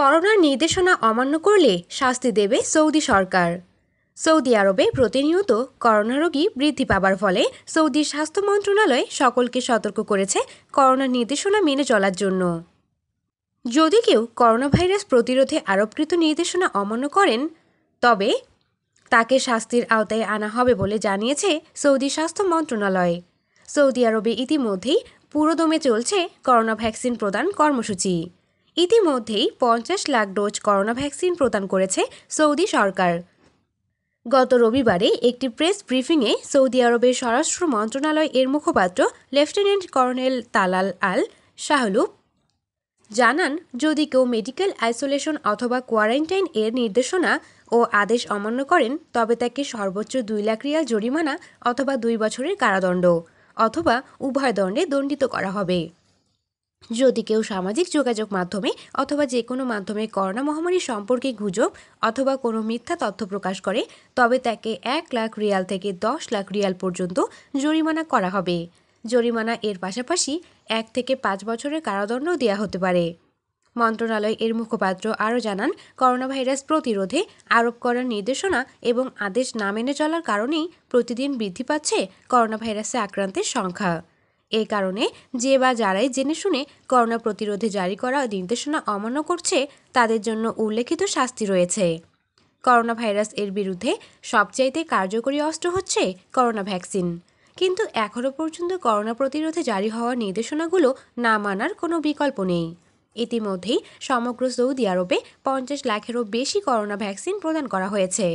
করোনার নির্দেশনা অমান্য করলে শাস্তি দেবে সৌদি সরকার সৌদি আরবে প্রতিনিয়ত করোনা রোগী বৃদ্ধি পাবার ফলে সৌদি স্বাস্থ্য মন্ত্রণালয় সকলকে সতর্ক করেছে করোনার নির্দেশনা মেনে চলার জন্য যদি কেউ করোনা ভাইরাস প্রতিরোধে আরোপকৃত নির্দেশনা অমান্য করেন তবে তাকে শাস্তির আওতায় আনা হবে বলে জানিয়েছে সৌদি স্বাস্থ্য মন্ত্রণালয় সৌদি আরবে ইতিমধ্যেই পুরোদমে চলছে করোনা ভ্যাকসিন প্রদান কর্মসূচি ইতিমধ্যেই পঞ্চাশ লাখ ডোজ করোনা ভ্যাকসিন প্রদান করেছে সৌদি সরকার গত রবিবারে একটি প্রেস ব্রিফিংয়ে সৌদি আরবের স্বরাষ্ট্র মন্ত্রণালয় এর মুখপাত্র লেফটেন্যান্ট কর্নেল তালাল আল শাহলু জানান যদি কেউ মেডিকেল আইসোলেশন অথবা কোয়ারেন্টাইন এর নির্দেশনা ও আদেশ অমান্য করেন তবে তাকে সর্বোচ্চ দুই লাখ রিয়াল জরিমানা অথবা দুই বছরের কারাদণ্ড অথবা উভয় দণ্ডে দণ্ডিত করা হবে যদি কেউ সামাজিক যোগাযোগ মাধ্যমে অথবা যে কোনো মাধ্যমে করোনা মহামারী সম্পর্কে গুজব অথবা কোনো মিথ্যা তথ্য প্রকাশ করে তবে তাকে এক লাখ রিয়াল থেকে দশ লাখ রিয়াল পর্যন্ত জরিমানা করা হবে জরিমানা এর পাশাপাশি এক থেকে পাঁচ বছরের কারাদণ্ড দেওয়া হতে পারে মন্ত্রণালয় এর মুখপাত্র আরও জানান করোনা ভাইরাস প্রতিরোধে আরোপ করার নির্দেশনা এবং আদেশ না মেনে চলার কারণেই প্রতিদিন বৃদ্ধি পাচ্ছে করোনা ভাইরাসে আক্রান্তের সংখ্যা এ কারণে যে বা যারাই জেনে শুনে করোনা প্রতিরোধে জারি করা নির্দেশনা অমান্য করছে তাদের জন্য উল্লেখিত শাস্তি রয়েছে করোনা ভাইরাস এর বিরুদ্ধে সবচাইতে কার্যকরী অস্ত্র হচ্ছে করোনা ভ্যাকসিন কিন্তু এখনও পর্যন্ত করোনা প্রতিরোধে জারি হওয়া নির্দেশনাগুলো না মানার কোনো বিকল্প নেই ইতিমধ্যেই সমগ্র সৌদি আরবে পঞ্চাশ লাখেরও বেশি করোনা ভ্যাকসিন প্রদান করা হয়েছে